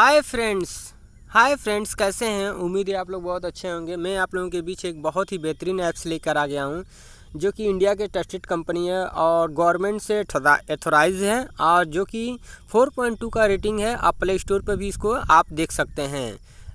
Hi friends hi friends कैसे हैं उम्मीद है आप लोग बहुत अच्छे होंगे मैं आप लोगों के बीच एक बहुत ही बेहतरीन ऐप्स लेकर आ गया हूं जो कि इंडिया के ट्रस्टेड कंपनी है और गवर्नमेंट से एथोराइज है और जो कि 4.2 का रेटिंग है आप प्ले स्टोर पर भी इसको आप देख सकते हैं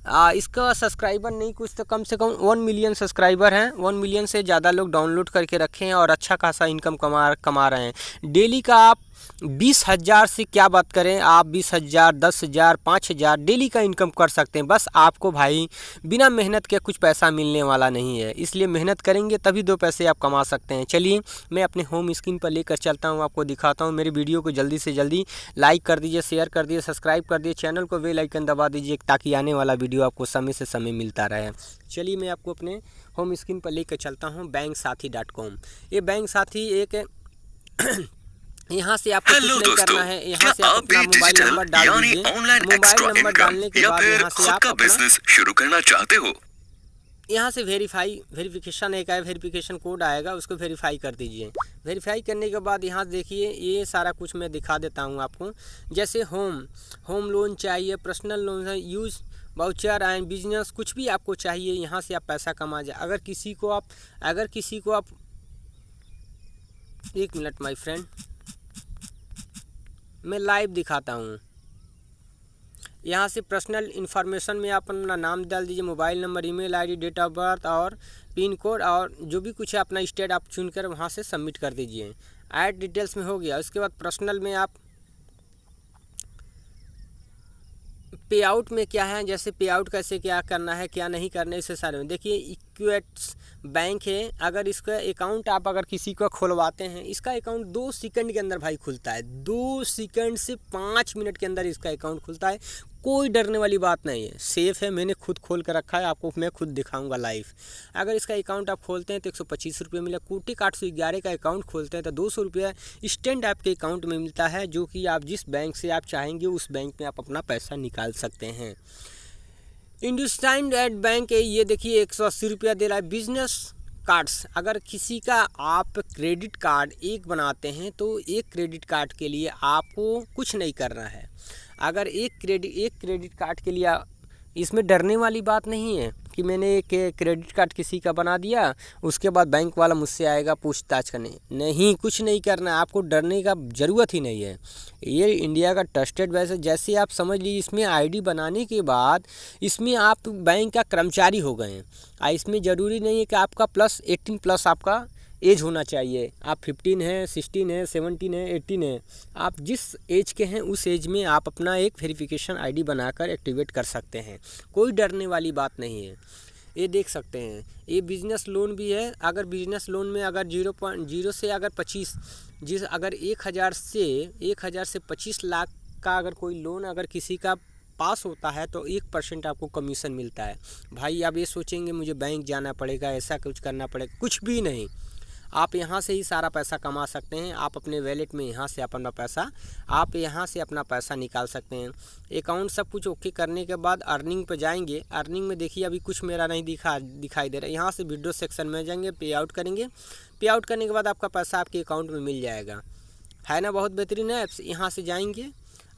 आ, इसका सब्सक्राइबर नहीं कुछ तो कम से कम वन मिलियन सब्सक्राइबर हैं वन मिलियन से ज़्यादा लोग डाउनलोड करके रखे हैं और अच्छा खासा इनकम कमा कमा रहे हैं डेली का आप बीस हज़ार से क्या बात करें आप बीस हज़ार दस हज़ार पाँच हज़ार डेली का इनकम कर सकते हैं बस आपको भाई बिना मेहनत के कुछ पैसा मिलने वाला नहीं है इसलिए मेहनत करेंगे तभी दो पैसे आप कमा सकते हैं चलिए मैं अपने होम स्क्रीन पर लेकर चलता हूँ आपको दिखाता हूँ मेरी वीडियो को जल्दी से जल्दी लाइक कर दीजिए शेयर कर दीजिए सब्सक्राइब कर दीजिए चैनल को वेलाइकन दबा दीजिए ताकि आने वाला वीडियो आपको समय से समय मिलता रहे चलिए मैं आपको अपने होम स्क्रीन पर लेकर चलता हूँ बैंक साथी डॉट कॉम ये बैंक साथी एक यहाँ से आपको नहीं करना है। से आप डाल दीजिए मोबाइल नंबर डालने के बाद यहाँ से आप बिजनेस शुरू करना चाहते हो यहाँ से वेरीफाई वेरीफिकेशन एक है वेरीफिकेशन कोड आएगा उसको वेरीफाई कर दीजिए वेरीफाई करने के बाद यहाँ देखिए ये सारा कुछ मैं दिखा देता हूँ आपको जैसे होम होम लोन चाहिए personal loan use voucher and business कुछ भी आपको चाहिए यहाँ से आप पैसा कमा जाए अगर किसी को आप अगर किसी को आप एक मिनट माई फ्रेंड मैं लाइव दिखाता हूँ यहाँ से पर्सनल इन्फॉर्मेशन में आप अपना नाम डाल दीजिए mobile number email ID date of birth और पिन कोड और जो भी कुछ है अपना स्टेट आप चुनकर कर वहाँ से सबमिट कर दीजिए ऐड डिटेल्स में हो गया उसके बाद पर्सनल में आप पे आउट में क्या है जैसे पे आउट कैसे क्या करना है क्या नहीं करना है इससे सारे में देखिए एक्यूएट्स बैंक है अगर इसका अकाउंट आप अगर किसी का खुलवाते हैं इसका अकाउंट दो सेकंड के अंदर भाई खुलता है दो सेकंड से पाँच मिनट के अंदर इसका अकाउंट खुलता है कोई डरने वाली बात नहीं है सेफ़ है मैंने खुद खोल कर रखा है आपको मैं खुद दिखाऊंगा लाइव अगर इसका अकाउंट आप खोलते हैं तो एक सौ पच्चीस रुपये मिला कोटिक आठ सौ ग्यारह का अकाउंट खोलते हैं तो दो सौ रुपया स्टैंड आपके अकाउंट में मिलता है जो कि आप जिस बैंक से आप चाहेंगे उस बैंक में आप अपना पैसा निकाल सकते हैं इंडस्टाइंड एट बैंक ये देखिए एक सौ अस्सी रुपया दे रहा है बिजनेस कार्ड्स अगर किसी का आप क्रेडिट कार्ड एक बनाते हैं तो एक क्रेडिट कार्ड के लिए आपको कुछ नहीं करना है अगर एक क्रेडिट एक क्रेडिट कार्ड के लिए इसमें डरने वाली बात नहीं है कि मैंने एक क्रेडिट कार्ड किसी का बना दिया उसके बाद बैंक वाला मुझसे आएगा पूछताछ करने नहीं कुछ नहीं करना आपको डरने का ज़रूरत ही नहीं है ये इंडिया का ट्रस्टेड वैसे जैसे आप समझ लीजिए इसमें आईडी बनाने के बाद इसमें आप बैंक का कर्मचारी हो गए हैं इसमें ज़रूरी नहीं है कि आपका प्लस एट्टीन प्लस आपका एज होना चाहिए आप फिफ्टीन है सिक्सटीन है सेवनटीन है एटीन है आप जिस एज के हैं उस एज में आप अपना एक वेरिफिकेशन आईडी बनाकर एक्टिवेट कर सकते हैं कोई डरने वाली बात नहीं है ये देख सकते हैं ये बिजनेस लोन भी है अगर बिजनेस लोन में अगर जीरो पॉइंट जीरो से अगर पच्चीस जिस अगर एक हज़ार से एक हज़ार से पच्चीस लाख का अगर कोई लोन अगर किसी का पास होता है तो एक परसेंट आपको कमीशन मिलता है भाई आप ये सोचेंगे मुझे बैंक जाना पड़ेगा ऐसा कुछ करना पड़ेगा कुछ भी नहीं आप यहाँ से ही सारा पैसा कमा सकते हैं आप अपने वैलेट में यहाँ से अपना पैसा आप यहाँ से अपना पैसा निकाल सकते हैं अकाउंट सब कुछ ओके करने के बाद अर्निंग पर जाएंगे अर्निंग में देखिए अभी कुछ मेरा नहीं दिखा दिखाई दे रहा है यहाँ से विड्रो सेक्शन में जाएंगे पे आउट करेंगे पे आउट करने के बाद आपका पैसा आपके अकाउंट में मिल जाएगा है ना बहुत बेहतरीन है यहाँ से जाएंगे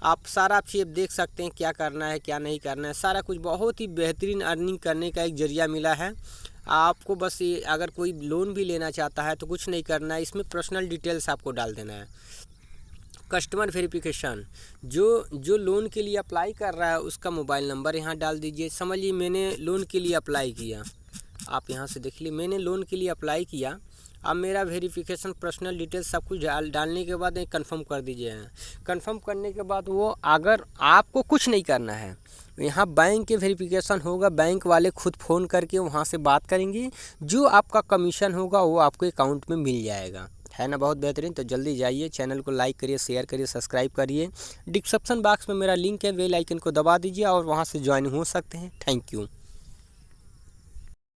आप सारा चीज़ देख सकते हैं क्या करना है क्या नहीं करना है सारा कुछ बहुत ही बेहतरीन अर्निंग करने का एक जरिया मिला है आपको बस ये अगर कोई लोन भी लेना चाहता है तो कुछ नहीं करना है इसमें पर्सनल डिटेल्स आपको डाल देना है कस्टमर वेरिफिकेशन जो जो लोन के लिए अप्लाई कर रहा है उसका मोबाइल नंबर यहाँ डाल दीजिए समझिए मैंने लोन के लिए अप्लाई किया आप यहाँ से देख लीजिए मैंने लोन के लिए अप्लाई किया अब मेरा वेरिफिकेशन पर्सनल डिटेल सब कुछ डाल डालने के बाद कंफर्म कर दीजिए कंफर्म करने के बाद वो अगर आपको कुछ नहीं करना है तो यहाँ बैंक के वेरिफिकेशन होगा बैंक वाले खुद फ़ोन करके वहाँ से बात करेंगे जो आपका कमीशन होगा वो आपके अकाउंट में मिल जाएगा है ना बहुत बेहतरीन तो जल्दी जाइए चैनल को लाइक करिए शेयर करिए सब्सक्राइब करिए डिस्क्रिप्शन बॉक्स में मेरा लिंक है वे लाइकन को दबा दीजिए और वहाँ से ज्वाइन हो सकते हैं थैंक यू